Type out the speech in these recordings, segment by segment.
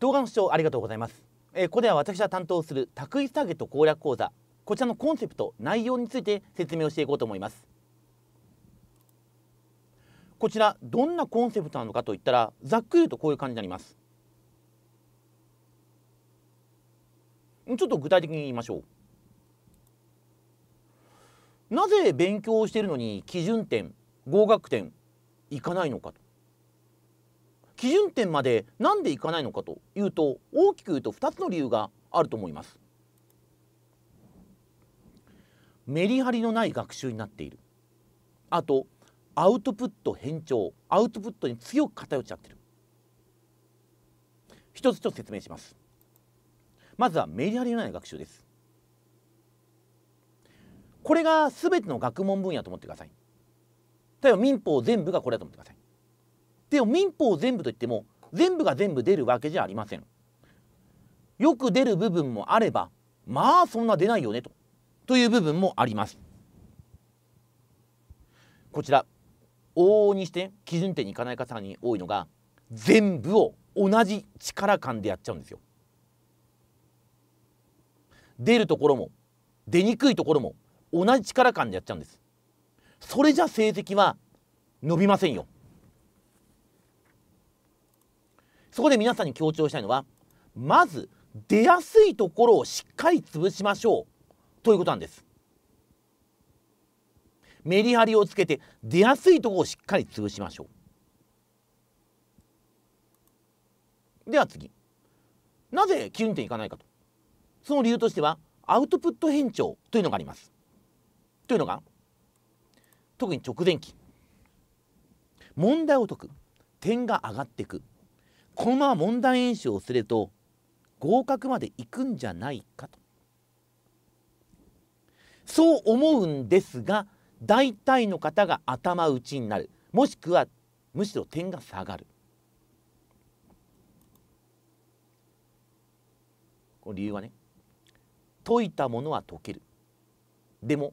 動画の視聴ありがとうございます、えー、ここでは私が担当する卓一ターゲット攻略講座こちらのコンセプト内容について説明をしていこうと思いますこちらどんなコンセプトなのかといったらざっくりとこういう感じになりますちょっと具体的に言いましょうなぜ勉強をしているのに基準点合格点いかないのかと基準点まで何でいかないのかというと大きく言うと2つの理由があると思います。メリハリのない学習になっているあとアウトプット変調アウトプットに強く偏っちゃってる一つ一つ説明しますまずはメリハリのない学習ですこれが全ての学問分野と思ってください例えば民法全部がこれだと思ってくださいでも民法全部といっても全部が全部出るわけじゃありません。よく出る部分もあればまあそんな出ないよねとという部分もあります。こちら往々にして基準点にいかない方に多いのが全部を同じ力感でやっちゃうんですよ。出るところも出にくいところも同じ力感でやっちゃうんです。それじゃ成績は伸びませんよ。そこで皆さんに強調したいのはまず出やすいところをしっかり潰しましょうということなんですメリハリをつけて出やすいところをしっかり潰しましょうでは次なぜ急に点いかないかとその理由としてはアウトプット変調というのがありますというのが特に直前期問題を解く点が上がっていくこのまま問題演習をすると合格までいくんじゃないかとそう思うんですが大体の方が頭打ちになるもしくはむしろ点が下がるこの理由はね解いたものは解けるでも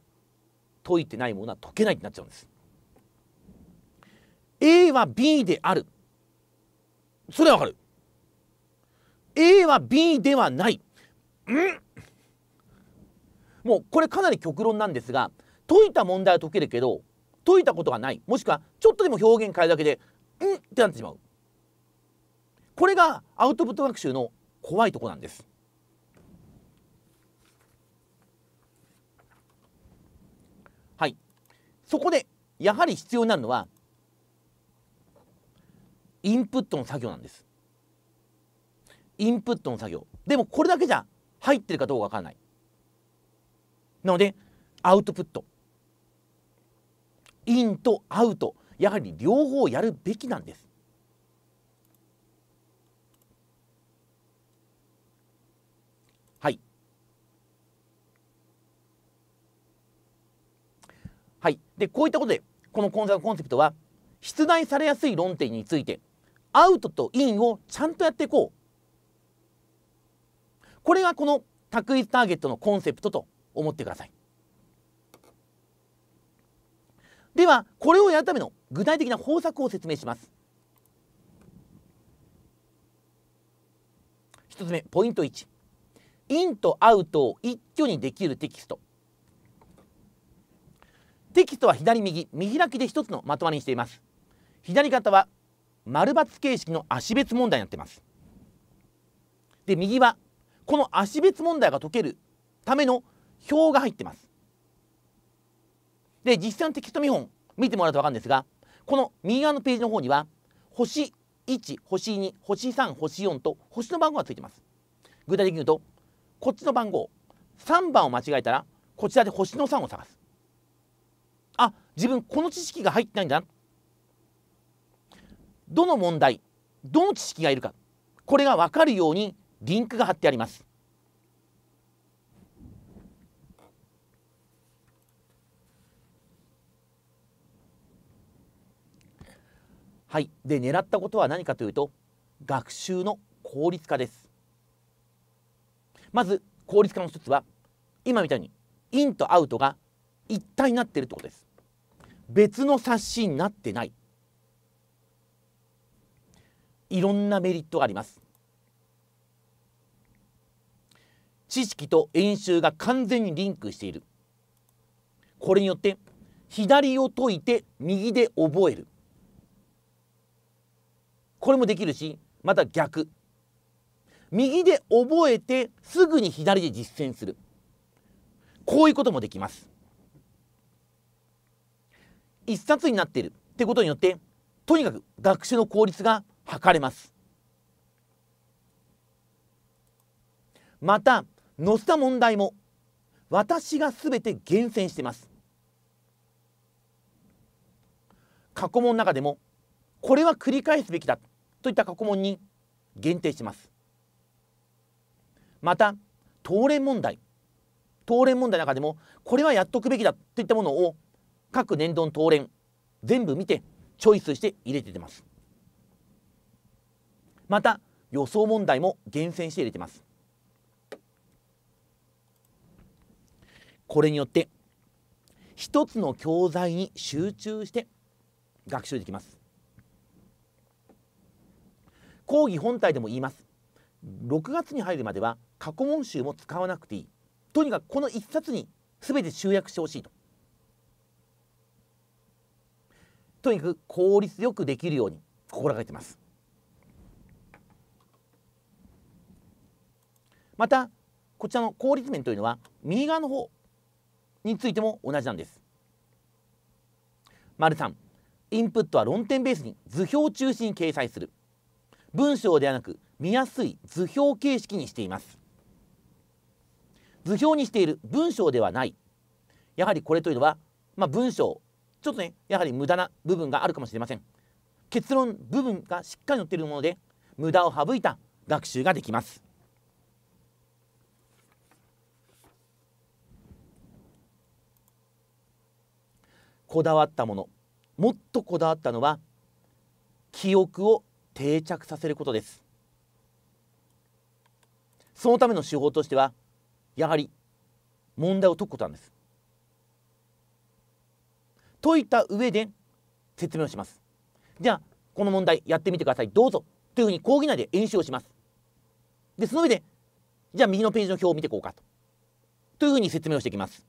解いてないものは解けないってなっちゃうんです A は B であるそれはわかる A は B ではないんもうこれかなり極論なんですが解いた問題は解けるけど解いたことがないもしくはちょっとでも表現変えるだけでうんってなってしまうこれがアウトプット学習の怖いとこなんですはいそこでやはり必要になるのはインプットの作業なんですインプットの作業でもこれだけじゃ入ってるかどうかわからないなのでアウトプットインとアウトやはり両方やるべきなんですはいはいでこういったことでこのコンコンセプトは出題されやすい論点についてアウトとインをちゃんとやっていこうこれがこの卓一ターゲットのコンセプトと思ってくださいではこれをやるための具体的な方策を説明します1つ目ポイント1インとアウトを一挙にできるテキストテキストは左右見開きで1つのまとまりにしています左肩は丸抜形式の足別問題になってますで右はこの足別問題が解けるための表が入ってますで実際のテキスト見本見てもらうと分かるんですがこの右側のページの方には星1星2星3星4と星の番号がついてます具体的に言うとこっちの番号3番を間違えたらこちらで星の3を探すあ自分この知識が入ってないんだなどの問題どの知識がいるかこれが分かるようにリンクが貼ってあります。はい、で狙ったことは何かというと学習の効率化ですまず効率化の一つは今みたいにインとアウトが一体になっているということです別の冊子になってないいろんなメリットがあります知識と演習が完全にリンクしているこれによって左を解いて右で覚えるこれもできるしまた逆右で覚えてすぐに左で実践するこういうこともできます一冊になっているってことによってとにかく学習の効率が測れますまた載せた問題も私がすべて厳選してます過去問の中でもこれは繰り返すべきだといった過去問に限定しますまた答練問題答練問題の中でもこれはやっとくべきだといったものを各年度の答練全部見てチョイスして入れていますまた予想問題も厳選して入れてますこれによって一つの教材に集中して学習できます講義本体でも言います6月に入るまでは過去問集も使わなくていいとにかくこの一冊に全て集約してほしいととにかく効率よくできるように心がけてますまたこちらの効率面というのは右側の方についても同じなんです。丸三、インプットは論点ベースに図表を中心に掲載する文章ではなく見やすい図表形式にしています図表にしている文章ではないやはりこれというのは、まあ、文章ちょっとねやはり無駄な部分があるかもしれません結論部分がしっかり載っているもので無駄を省いた学習ができますこだわったものもっとこだわったのは記憶を定着させることですそのための手法としてはやはり問題を解くことなんです解いた上で説明をしますじゃあこの問題やってみてくださいどうぞというふうに講義内で演習をしますでその上でじゃあ右のページの表を見ていこうかとというふうに説明をしていきます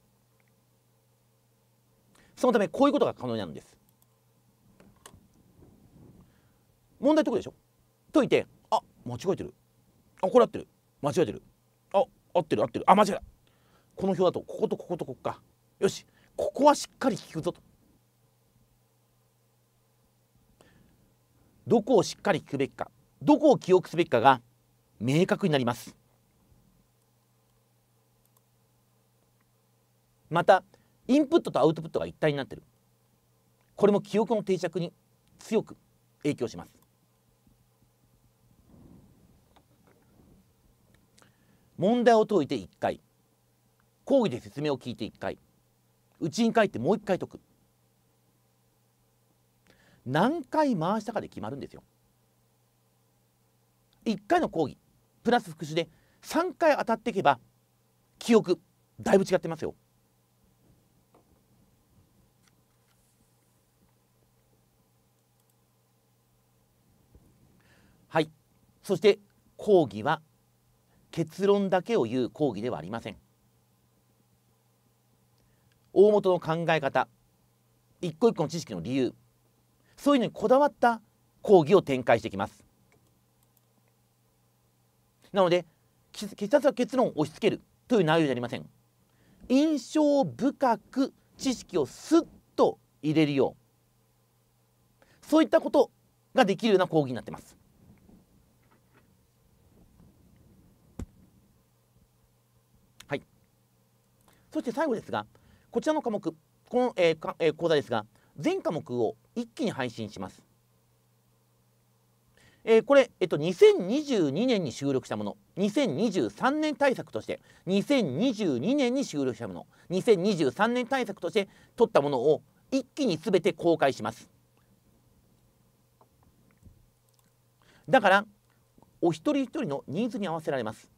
そのためこういうことが可能なんです。問題解くでしょ解いてあ間違えてるあこれ合ってる間違えてるあ合ってる合ってるあ間違えたこの表だとこことこことここかよしここはしっかり聞くぞとどこをしっかり聞くべきかどこを記憶すべきかが明確になりますまたインプットとアウトプットが一体になってるこれも記憶の定着に強く影響します問題を解いて1回講義で説明を聞いて1回うちに帰ってもう1回解く何回回したかで決まるんですよ1回の講義プラス復習で3回当たっていけば記憶だいぶ違ってますよはいそして講義は結論だけを言う講義ではありません大元の考え方一個一個の知識の理由そういうのにこだわった講義を展開してきますなので血圧は結論を押し付けるという内容じゃありません印象深く知識をすっと入れるようそういったことができるような講義になってますそして最後ですがこちらの科目この、えーかえー、講座ですが全科目を一気に配信します。えー、これ、えっと、2022年に収録したもの2023年対策として2022年に収録したもの2023年対策として取ったものを一気にすべて公開しますだからお一人一人のニーズに合わせられます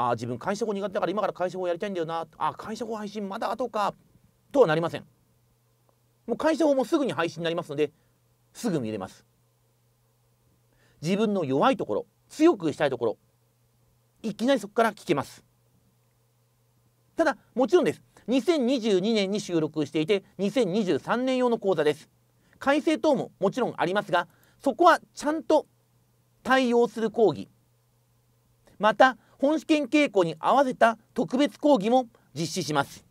ああ自分会社法苦手だから今から会社法やりたいんだよなあ会社法配信まだ後かとはなりませんもう会社法もすぐに配信になりますのですぐ見れます自分の弱いところ強くしたいところいきなりそこから聞けますただもちろんです2022年に収録していて2023年用の講座です改正等ももちろんありますがそこはちゃんと対応する講義また本試験傾向に合わせた特別講義も実施します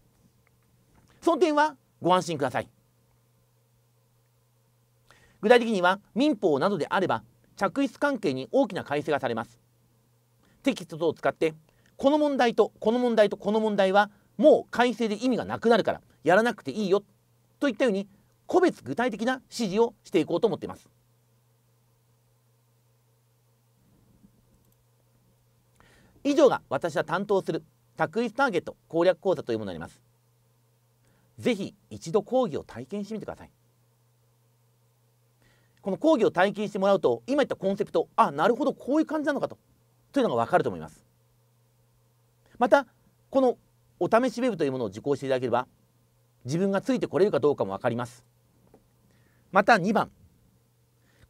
その点はご安心ください具体的には民法などであれば着室関係に大きな改正がされますテキスト等を使ってこの問題とこの問題とこの問題はもう改正で意味がなくなるからやらなくていいよといったように個別具体的な指示をしていこうと思っています以上が私は担当する卓一ターゲット攻略講座というものになりますぜひ一度講義を体験してみてくださいこの講義を体験してもらうと今言ったコンセプトあなるほどこういう感じなのかとというのが分かると思いますまたこのお試しウェブというものを受講していただければ自分がついてこれるかどうかも分かりますまた2番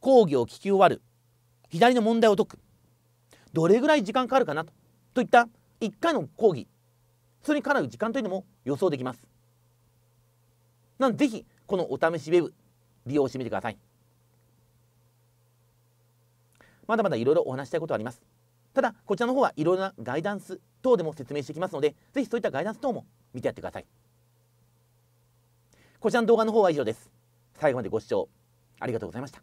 講義を聞き終わる左の問題を解くどれぐらい時間かかるかなとといった1回の講義それにかなう時間というのも予想できますなのでぜひこのお試しウェブ利用してみてくださいまだまだいろいろお話したいことはありますただこちらの方はいろいろなガイダンス等でも説明していきますのでぜひそういったガイダンス等も見てやってくださいこちらの動画の方は以上です最後までご視聴ありがとうございました